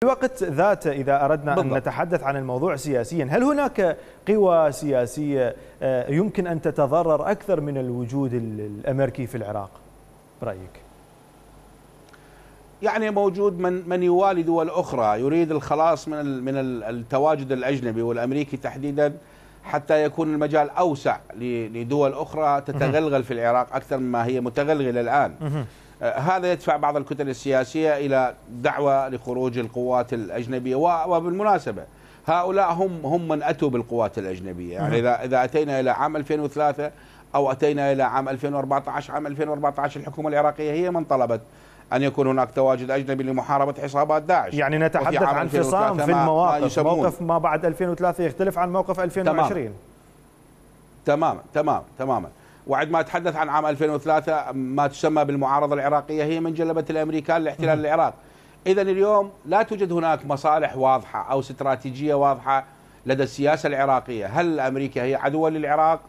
في الوقت ذاته إذا أردنا بالضبط. أن نتحدث عن الموضوع سياسيا هل هناك قوى سياسية آه، يمكن أن تتضرر أكثر من الوجود الأمريكي في العراق برأيك؟ يعني موجود من من يوالي دول أخرى يريد الخلاص من من التواجد الأجنبي والأمريكي تحديدا حتى يكون المجال أوسع لدول أخرى تتغلغل في العراق أكثر مما هي متغلغلة الآن آه، هذا يدفع بعض الكتل السياسية إلى دعوة لخروج القوات الأجنبية وبالمناسبة هؤلاء هم هم من أتوا بالقوات الأجنبية يعني إذا إذا أتينا إلى عام 2003 أو أتينا إلى عام 2014 عام 2014 الحكومة العراقية هي من طلبت أن يكون هناك تواجد أجنبي لمحاربة عصابات داعش يعني نتحدث عن فصام في المواقف ما موقف ما بعد 2003 يختلف عن موقف 2020 تمام. تمام تمام تماما وعندما أتحدث عن عام 2003 ما تسمى بالمعارضة العراقية هي من جلبت الأمريكان لاحتلال العراق إذا اليوم لا توجد هناك مصالح واضحة أو استراتيجية واضحة لدى السياسة العراقية هل أمريكا هي عدوة للعراق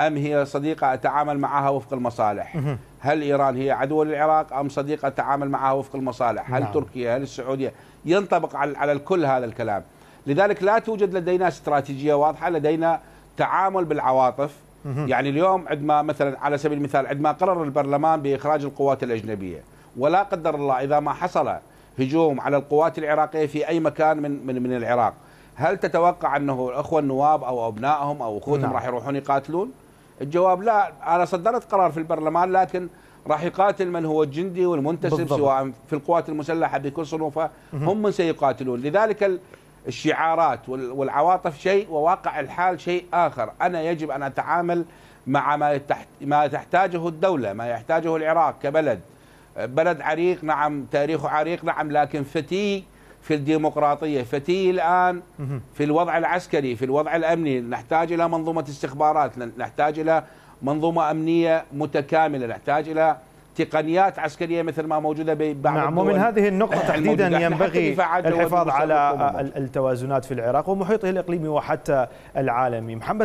أم هي صديقة أتعامل معها وفق المصالح هل إيران هي عدوة للعراق أم صديقة أتعامل معها وفق المصالح هل نعم. تركيا هل السعودية ينطبق على الكل هذا الكلام لذلك لا توجد لدينا استراتيجية واضحة لدينا تعامل بالعواطف يعني اليوم عندما مثلا على سبيل المثال عندما قرر البرلمان باخراج القوات الاجنبيه ولا قدر الله اذا ما حصل هجوم على القوات العراقيه في اي مكان من من, من العراق هل تتوقع انه الاخوه النواب او ابنائهم او اخوتهم نعم. راح يروحون يقاتلون؟ الجواب لا انا صدرت قرار في البرلمان لكن راح يقاتل من هو الجندي والمنتسب بالضبط. سواء في القوات المسلحه بكل صنوفها هم من سيقاتلون لذلك الشعارات والعواطف شيء وواقع الحال شيء آخر أنا يجب أن أتعامل مع ما, تحت ما تحتاجه الدولة ما يحتاجه العراق كبلد بلد عريق نعم تاريخه عريق نعم لكن فتي في الديمقراطية فتي الآن في الوضع العسكري في الوضع الأمني نحتاج إلى منظومة استخبارات نحتاج إلى منظومة أمنية متكاملة نحتاج إلى تقنيات عسكريه مثل ما موجوده ببعض نعم ومن هذه النقطه تحديدا ينبغي الحفاظ على التوازنات في العراق ومحيطه الاقليمي وحتى العالمي محمد